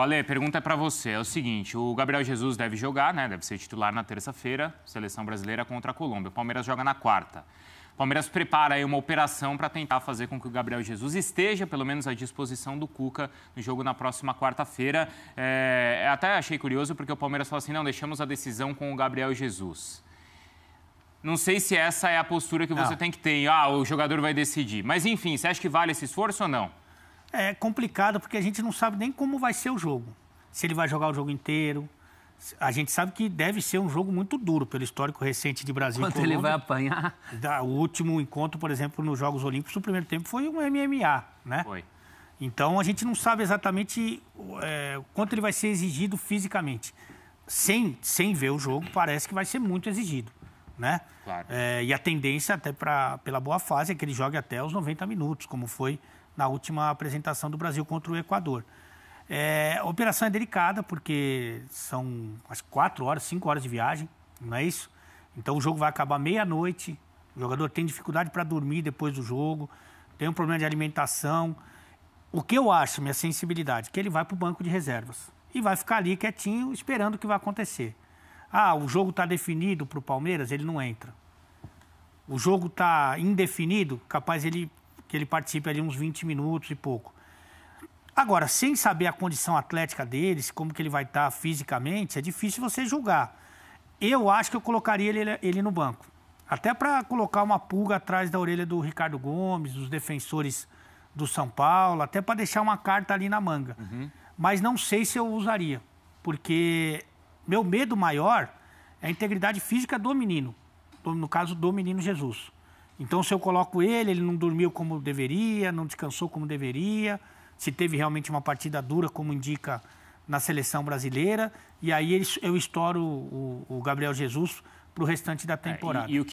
Ale, pergunta é para você. É o seguinte, o Gabriel Jesus deve jogar, né? Deve ser titular na terça-feira, seleção brasileira contra a Colômbia. O Palmeiras joga na quarta. O Palmeiras prepara aí uma operação para tentar fazer com que o Gabriel Jesus esteja, pelo menos, à disposição do Cuca no jogo na próxima quarta-feira. É, até achei curioso porque o Palmeiras falou assim: não, deixamos a decisão com o Gabriel Jesus. Não sei se essa é a postura que você não. Ah. tem que ter. Ah, o jogador vai decidir. Mas enfim, você acha que vale esse esforço ou não? é complicado porque a gente não sabe nem como vai ser o jogo. Se ele vai jogar o jogo inteiro. A gente sabe que deve ser um jogo muito duro pelo histórico recente de Brasil. Quanto ele vai apanhar? Da, o último encontro, por exemplo, nos Jogos Olímpicos, o primeiro tempo foi um MMA, né? Foi. Então a gente não sabe exatamente é, quanto ele vai ser exigido fisicamente. Sem, sem ver o jogo, parece que vai ser muito exigido. Né? Claro. É, e a tendência, até pra, pela boa fase, é que ele jogue até os 90 minutos, como foi na última apresentação do Brasil contra o Equador. É, a operação é delicada porque são as quatro horas, cinco horas de viagem, não é isso? Então o jogo vai acabar meia-noite, o jogador tem dificuldade para dormir depois do jogo, tem um problema de alimentação. O que eu acho, minha sensibilidade, que ele vai para o banco de reservas e vai ficar ali quietinho esperando o que vai acontecer. Ah, o jogo está definido para o Palmeiras, ele não entra. O jogo está indefinido, capaz ele que ele participe ali uns 20 minutos e pouco. Agora, sem saber a condição atlética deles, como que ele vai estar tá fisicamente, é difícil você julgar. Eu acho que eu colocaria ele, ele no banco. Até para colocar uma pulga atrás da orelha do Ricardo Gomes, dos defensores do São Paulo, até para deixar uma carta ali na manga. Uhum. Mas não sei se eu usaria, porque meu medo maior é a integridade física do menino, no caso do menino Jesus. Então, se eu coloco ele, ele não dormiu como deveria, não descansou como deveria, se teve realmente uma partida dura, como indica na seleção brasileira, e aí eu estouro o, o Gabriel Jesus para o restante da temporada. É, e, e o que...